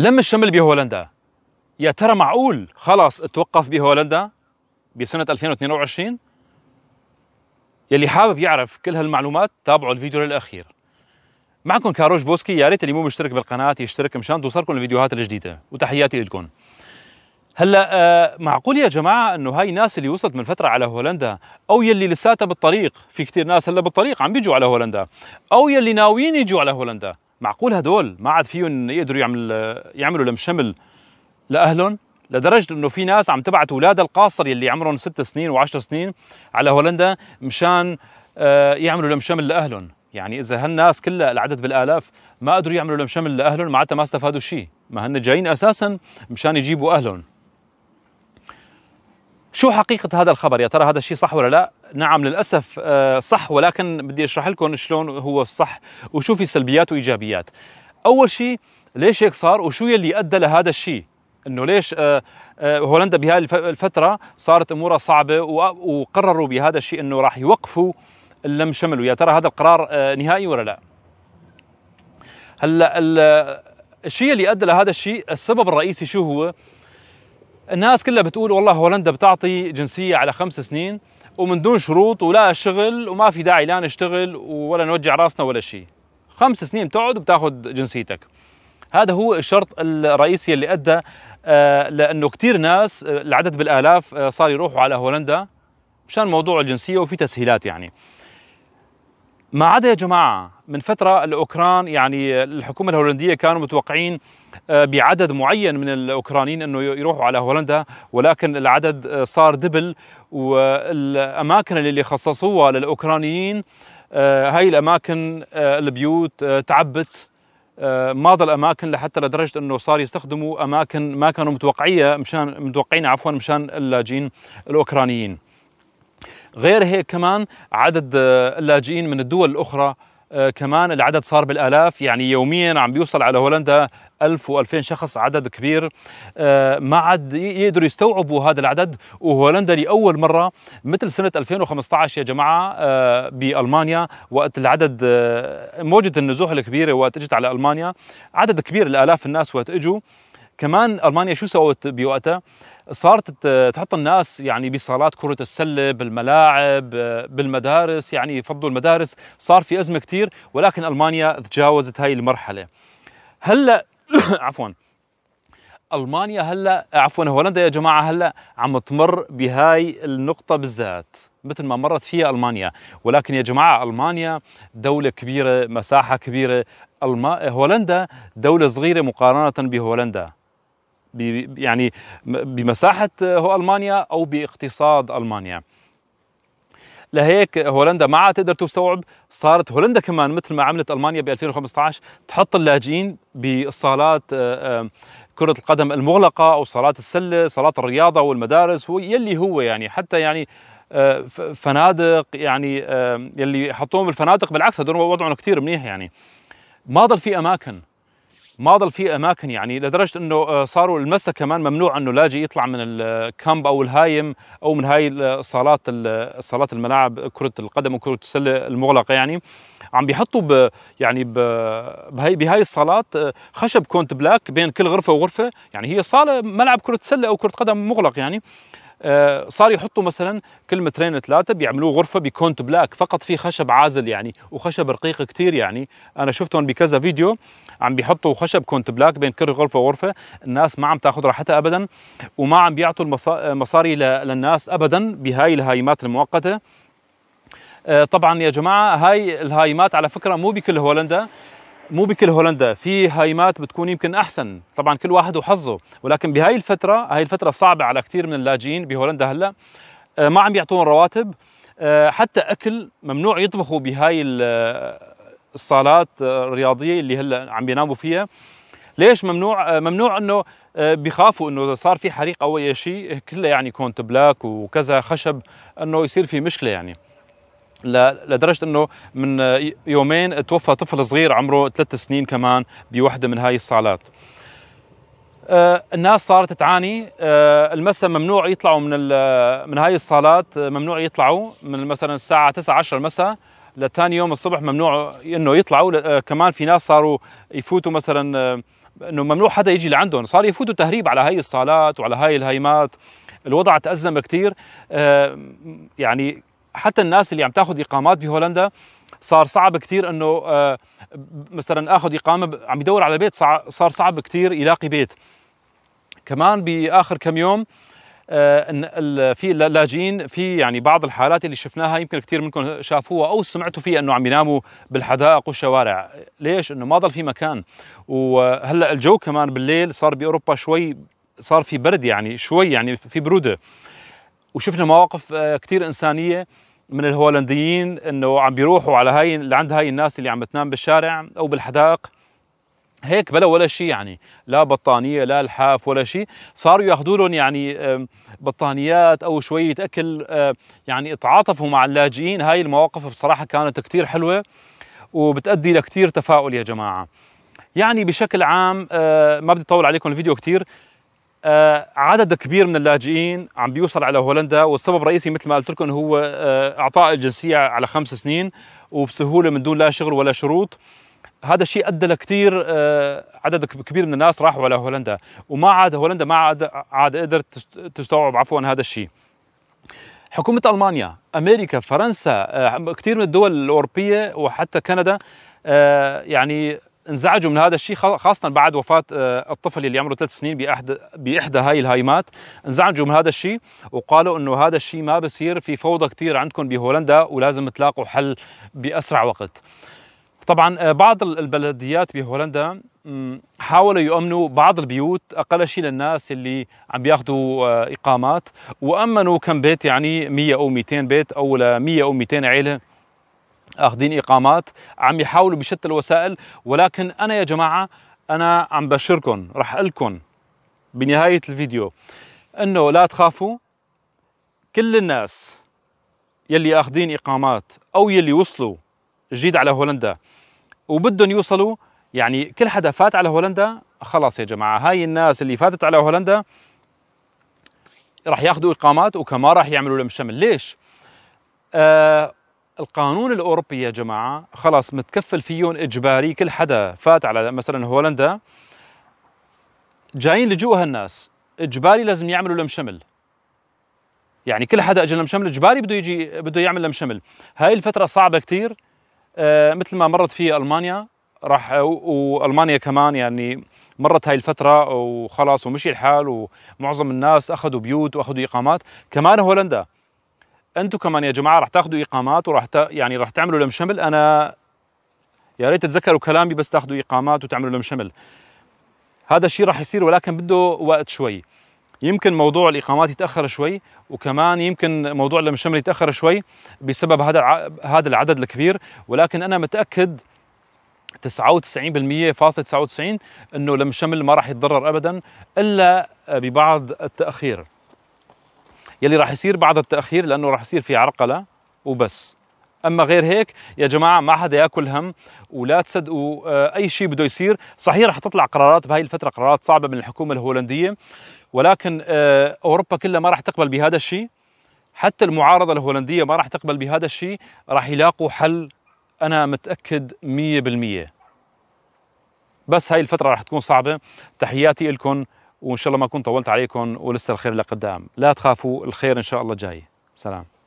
لم الشمل بهولندا يا ترى معقول خلاص توقف بهولندا بسنة 2022 يلي حابب يعرف كل هالمعلومات تابعوا الفيديو للأخير معكم كاروش بوسكي يا ريت اللي مو مشترك بالقناة يشترك مشان توصلكم الفيديوهات الجديدة وتحياتي لكم هلا آه معقول يا جماعه انه هاي الناس اللي وصلت من فتره على هولندا او يلي لساتها بالطريق في كثير ناس هلا بالطريق عم بيجوا على هولندا او يلي ناويين يجوا على هولندا معقول هدول ما عاد فيهم يقدروا يعمل يعملوا لم شمل لاهلهم لدرجه انه في ناس عم تبعت اولادها القاصر يلي عمرهم ست سنين وعشر سنين على هولندا مشان آه، يعملوا لم شمل لاهلهم يعني اذا هالناس كلها العدد بالالاف ما قدروا يعملوا لم شمل لاهلهم معناتها ما استفادوا شيء ما هن جايين اساسا مشان يجيبوا اهلهم شو حقيقه هذا الخبر يا ترى هذا الشيء صح ولا لا نعم للاسف آه، صح ولكن بدي اشرح لكم شلون هو الصح وشو في سلبيات وايجابيات اول شيء ليش هيك صار وشو يلي ادى لهذا الشيء انه ليش آه، آه، هولندا بهاي الفتره صارت امورها صعبه وقرروا بهذا الشيء انه راح يوقفوا اللم شمل ويا ترى هذا القرار نهائي ولا لا هلا الشيء اللي ادى لهذا الشيء السبب الرئيسي شو هو الناس كلها بتقول والله هولندا بتعطي جنسيه على خمس سنين ومن دون شروط ولا شغل وما في داعي لا نشتغل ولا نوجع راسنا ولا شيء خمس سنين تقعد وبتاخذ جنسيتك هذا هو الشرط الرئيسي اللي ادى آه، لانه كثير ناس آه، العدد بالالاف آه، صار يروحوا على هولندا مشان موضوع الجنسيه وفي تسهيلات يعني ما عدا يا جماعة من فترة الأوكران يعني الحكومة الهولندية كانوا متوقعين آه، بعدد معين من الأوكرانيين أنه يروحوا على هولندا ولكن العدد آه، صار دبل والأماكن اللي خصصوها للأوكرانيين آه، هاي الأماكن البيوت تعبت ما ضل اماكن لحتى لدرجه انه صار يستخدموا اماكن ما كانوا متوقعيه مشان متوقعين عفوا مشان اللاجئين الاوكرانيين. غير هيك كمان عدد آه، اللاجئين من الدول الأخرى آه، كمان العدد صار بالالاف يعني يوميا عم بيوصل على هولندا 1000 و2000 شخص عدد كبير آه، ما عاد يقدروا يستوعبوا هذا العدد وهولندا لاول مره مثل سنه 2015 يا جماعه بالمانيا وقت العدد موجه النزوح الكبيره وقت اجت على المانيا عدد كبير الالاف الناس وقت اجوا كمان المانيا شو سوت بوقتها؟ صارت تحط الناس يعني بصالات كرة السلة بالملاعب بالمدارس يعني فضوا المدارس صار في أزمة كثير ولكن ألمانيا تجاوزت هاي المرحلة هلأ عفوا ألمانيا هلأ عفوا هولندا يا جماعة هلأ عم تمر بهاي النقطة بالذات مثل ما مرت فيها المانيا ولكن يا جماعه المانيا دوله كبيره مساحه كبيره الما... هولندا دوله صغيره مقارنه بهولندا يعني بمساحه المانيا او باقتصاد المانيا لهيك هولندا ما عاد تقدر تستوعب صارت هولندا كمان مثل ما عملت المانيا ب 2015 تحط اللاجئين بصالات آه، آه، كرة القدم المغلقة أو صالات السلة صالات الرياضة والمدارس يلي هو يعني حتى يعني آه، فنادق يعني يلي حطوهم بالفنادق بالعكس هدول وضعهم كثير منيح يعني ما ضل في أماكن ما ضل في اماكن يعني لدرجه انه آه، صاروا المسا كمان ممنوع انه لاجي يطلع من الكامب آه، او الهايم او من هاي الصالات آه، صالات الملاعب كره القدم وكره السله المغلقه يعني عم بيحطوا ب يعني ب بهي بهاي الصالات خشب كونت بلاك بين كل غرفه وغرفه يعني هي صاله ملعب كره سله او كره قدم مغلق يعني آه، صار يحطوا مثلا كل مترين ثلاثه بيعملوه غرفه بكونت بلاك فقط في خشب عازل يعني وخشب رقيق كثير يعني انا شفتهم بكذا فيديو عم بيحطوا خشب كونت بلاك بين كل غرفه وغرفه الناس ما عم تاخذ راحتها ابدا وما عم بيعطوا المصاري للناس ابدا بهاي الهايمات المؤقته آه، طبعا يا جماعه هاي الهايمات على فكره مو بكل هولندا مو بكل هولندا في هايمات بتكون يمكن احسن طبعا كل واحد وحظه ولكن بهاي الفتره هاي الفتره صعبه على كثير من اللاجئين بهولندا هلا آه، ما عم يعطون رواتب آه، حتى اكل ممنوع يطبخوا بهاي آه، الصالات الرياضيه اللي هلا عم بيناموا فيها ليش ممنوع ممنوع انه بخافوا انه اذا صار في حريق او اي شيء كله يعني كونت بلاك وكذا خشب انه يصير في مشكله يعني لدرجه انه من آه، يومين توفى طفل صغير عمره ثلاث سنين كمان بوحده من هاي الصالات آه، الناس صارت تعاني آه، المساء ممنوع يطلعوا من من هاي الصالات ممنوع يطلعوا من مثلا الساعه 9 10 المساء لثاني يوم الصبح ممنوع انه يطلعوا كمان في ناس صاروا يفوتوا مثلا انه ممنوع حدا يجي لعندهم صار يفوتوا تهريب على هاي الصالات وعلى هاي الهيمات الوضع تأزم كثير يعني حتى الناس اللي عم تاخذ اقامات بهولندا صار صعب كثير انه آه، مثلا اخذ اقامه عم يدور على بيت صار صعب كثير يلاقي بيت كمان باخر كم يوم آه، في اللاجئين في يعني بعض الحالات اللي شفناها يمكن كثير منكم شافوها او سمعتوا فيها انه عم يناموا بالحدائق والشوارع، ليش؟ انه ما ضل في مكان وهلا الجو كمان بالليل صار باوروبا شوي صار في برد يعني شوي يعني في بروده وشفنا مواقف آه، كثير انسانيه من الهولنديين انه عم بيروحوا على هاي لعند هاي الناس اللي عم بتنام بالشارع او بالحدائق هيك بلا ولا شيء يعني لا بطانيه لا لحاف ولا شيء صاروا ياخذوا لهم يعني بطانيات او شويه اكل آه، يعني اتعاطفوا مع اللاجئين هاي المواقف بصراحه كانت كثير حلوه وبتؤدي لكثير تفاؤل يا جماعه يعني بشكل عام آه، ما بدي اطول عليكم الفيديو كثير آه، عدد كبير من اللاجئين عم بيوصل على هولندا والسبب الرئيسي مثل ما قلت لكم هو آه، اعطاء الجنسيه على خمس سنين وبسهوله من دون لا شغل ولا شروط هذا الشيء ادى لكثير آه، عدد كبير من الناس راحوا على هولندا وما عاد هولندا ما عاد عاد قدرت تستوعب عفوا هذا الشيء حكومه المانيا امريكا فرنسا كثير من الدول الاوروبيه وحتى كندا يعني انزعجوا من هذا الشيء خاصه بعد وفاه آه، الطفل اللي عمره ثلاث سنين باحدى باحدى هاي الهايمات انزعجوا من هذا الشيء وقالوا انه هذا الشيء ما بصير في فوضى كثير عندكم بهولندا ولازم تلاقوا حل باسرع وقت طبعا آه، بعض البلديات بهولندا حاولوا يؤمنوا بعض البيوت اقل شيء للناس اللي عم بياخذوا آه، اقامات وامنوا كم بيت يعني 100 او 200 بيت او 100 او 200 عيله اخذين اقامات عم يحاولوا بشتى الوسائل ولكن انا يا جماعه انا عم بشركم رح لكم بنهايه الفيديو انه لا تخافوا كل الناس يلي اخذين اقامات او يلي وصلوا جديد على هولندا وبدهم يوصلوا يعني كل حدا فات على هولندا خلاص يا جماعه هاي الناس اللي فاتت على هولندا رح ياخذوا اقامات وكمان رح يعملوا لهم شمل ليش آه القانون الاوروبي يا جماعه خلاص متكفل فيهم اجباري كل حدا فات على مثلا هولندا جايين لجوء هالناس اجباري لازم يعملوا لم شمل يعني كل حدا اجى لم شمل اجباري بده يجي بده يعمل لم شمل هاي الفتره صعبه كثير آه مثل ما مرت فيها المانيا راح والمانيا كمان يعني مرت هاي الفتره وخلاص ومشي الحال ومعظم الناس اخذوا بيوت واخذوا اقامات كمان هولندا انتم كمان يا جماعه رح تاخذوا اقامات ورح ت... يعني رح تعملوا لم شمل انا يا ريت تتذكروا كلامي بس تاخذوا اقامات وتعملوا لم شمل هذا الشيء رح يصير ولكن بده وقت شوي يمكن موضوع الاقامات يتاخر شوي وكمان يمكن موضوع لم شمل يتاخر شوي بسبب هذا هذا العدد الكبير ولكن انا متاكد 99% فاصل 99 انه لم شمل ما راح يتضرر ابدا الا ببعض التاخير يلي راح يصير بعد التاخير لانه راح يصير في عرقله وبس اما غير هيك يا جماعه ما حدا ياكل هم ولا تصدقوا آه، اي شيء بده يصير صحيح راح تطلع قرارات بهاي الفتره قرارات صعبه من الحكومه الهولنديه ولكن آه، اوروبا كلها ما راح تقبل بهذا الشيء حتى المعارضه الهولنديه ما راح تقبل بهذا الشيء راح يلاقوا حل انا متاكد 100% بس هاي الفتره راح تكون صعبه تحياتي لكم وان شاء الله ما اكون طولت عليكم ولسه الخير لقدام لا تخافوا الخير ان شاء الله جاي سلام